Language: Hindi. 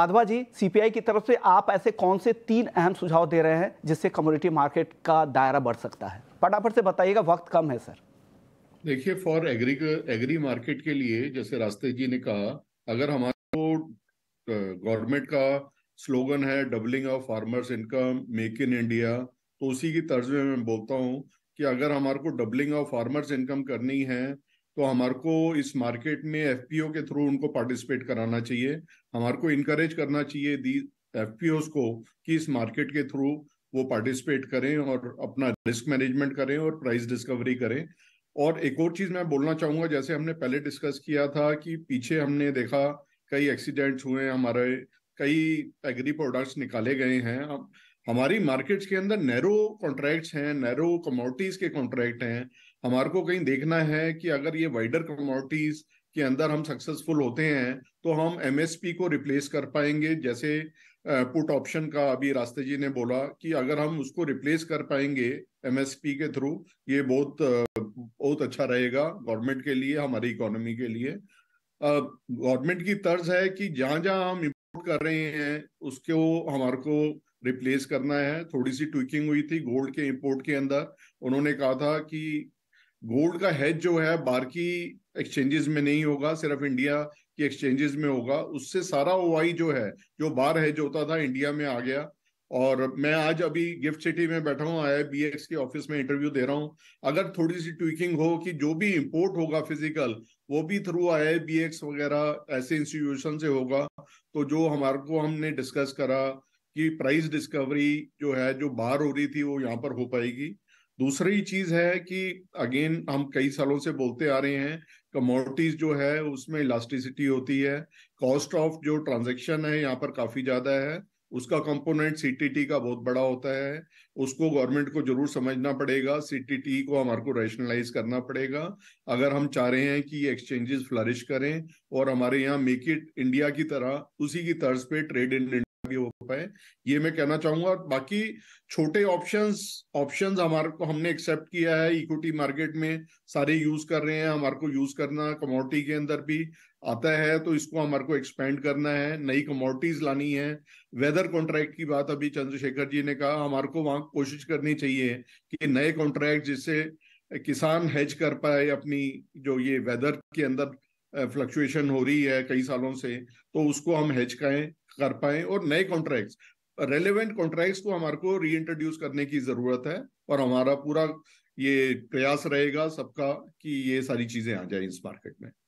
माधवा जी सीपीआई की तरफ से आप ऐसे कौन से तीन अहम सुझाव दे रहे हैं जिससे कम्युनिटी मार्केट का दायरा बढ़ सकता है फटाफट से बताइएगा वक्त कम है सर देखिए फॉर एग्री एग्री मार्केट के लिए जैसे रास्ते जी ने कहा अगर हमारे को गवर्नमेंट का स्लोगन है doubling of farmers income make in India तो उसी की तर्ज में मैं बोलता हूँ कि अगर हमारे को डबलिंग ऑफ फार्मर्स इनकम करनी है तो हमारे को इस मार्केट में एफ के थ्रू उनको पार्टिसिपेट कराना चाहिए हमारे को इनकरेज करना चाहिए दी एफ को कि इस मार्केट के थ्रू वो पार्टिसिपेट करें और अपना रिस्क मैनेजमेंट करें और प्राइस डिस्कवरी करें और एक और चीज मैं बोलना चाहूंगा जैसे हमने पहले डिस्कस किया था कि पीछे हमने देखा कई एक्सीडेंट्स हुए हमारे कई एग्री प्रोडक्ट्स निकाले गए हैं हमारी मार्केट्स के अंदर नैरो कॉन्ट्रैक्ट्स हैं नैरो कमोडिटीज के कॉन्ट्रैक्ट हैं हमारे को कहीं देखना है कि अगर ये वाइडर कमोडिटीज के अंदर हम सक्सेसफुल होते हैं तो हम एमएसपी को रिप्लेस कर पाएंगे जैसे पुट ऑप्शन का अभी रास्ते जी ने बोला कि अगर हम उसको रिप्लेस कर पाएंगे एमएसपी के थ्रू ये बहुत बहुत अच्छा रहेगा गवर्नमेंट के लिए हमारी इकोनॉमी के लिए गवर्नमेंट की तर्ज है कि जहाँ जहाँ हम इम्पोर्ट कर रहे हैं उसको हमारे को रिप्लेस करना है थोड़ी सी ट्विकिंग हुई थी गोल्ड के इंपोर्ट के अंदर उन्होंने कहा था कि गोल्ड का हेज जो है बाहर की एक्सचेंजेस में नहीं होगा सिर्फ इंडिया की एक्सचेंजेस में होगा उससे सारा ओ जो है जो बार हेज होता था इंडिया में आ गया और मैं आज अभी गिफ्ट सिटी में बैठा हूँ आई बी एक्स के ऑफिस में इंटरव्यू दे रहा हूँ अगर थोड़ी सी ट्विकिंग हो कि जो भी इम्पोर्ट होगा फिजिकल वो भी थ्रू आई बी एक्स वगैरह ऐसे इंस्टीट्यूशन से होगा तो जो हमारे को हमने डिस्कस करा कि प्राइस डिस्कवरी जो है जो बाहर हो रही थी वो यहाँ पर हो पाएगी दूसरी चीज है कि अगेन हम कई सालों से बोलते आ रहे हैं कमोडिटीज जो है उसमें इलास्टिसिटी होती है कॉस्ट ऑफ जो ट्रांजेक्शन है यहाँ पर काफी ज्यादा है उसका कंपोनेंट सीटीटी का बहुत बड़ा होता है उसको गवर्नमेंट को जरूर समझना पड़ेगा सीटीटी को हमारे को रैशनलाइज करना पड़ेगा अगर हम चाह रहे हैं कि एक्सचेंजेस फ्लरिश करें और हमारे यहाँ मेक इट इंडिया की तरह उसी की तर्ज पे ट्रेड इन भी हो पाए ये मैं कहना चाहूंगा बाकी छोटे ऑप्शंस ऑप्शंस हमारे को हमने एक्सेप्ट किया है इक्विटी मार्केट में सारे यूज कर रहे हैं हमारे को यूज करना कमोडिटी के अंदर भी आता है तो इसको हमारे को एक्सपेंड करना है नई कमोडिटीज लानी है वेदर कॉन्ट्रैक्ट की बात अभी चंद्रशेखर जी ने कहा हमारे को वहां कोशिश करनी चाहिए कि नए कॉन्ट्रैक्ट जिससे किसान हेज कर पाए अपनी जो ये वेदर के अंदर फ्लक्चुएशन हो रही है कई सालों से तो उसको हम हेज करें कर पाए और नए कॉन्ट्रैक्ट्स रेलेवेंट कॉन्ट्रैक्ट्स को हमारे को रीइंट्रोड्यूस करने की जरूरत है और हमारा पूरा ये प्रयास रहेगा सबका कि ये सारी चीजें आ जाए इस मार्केट में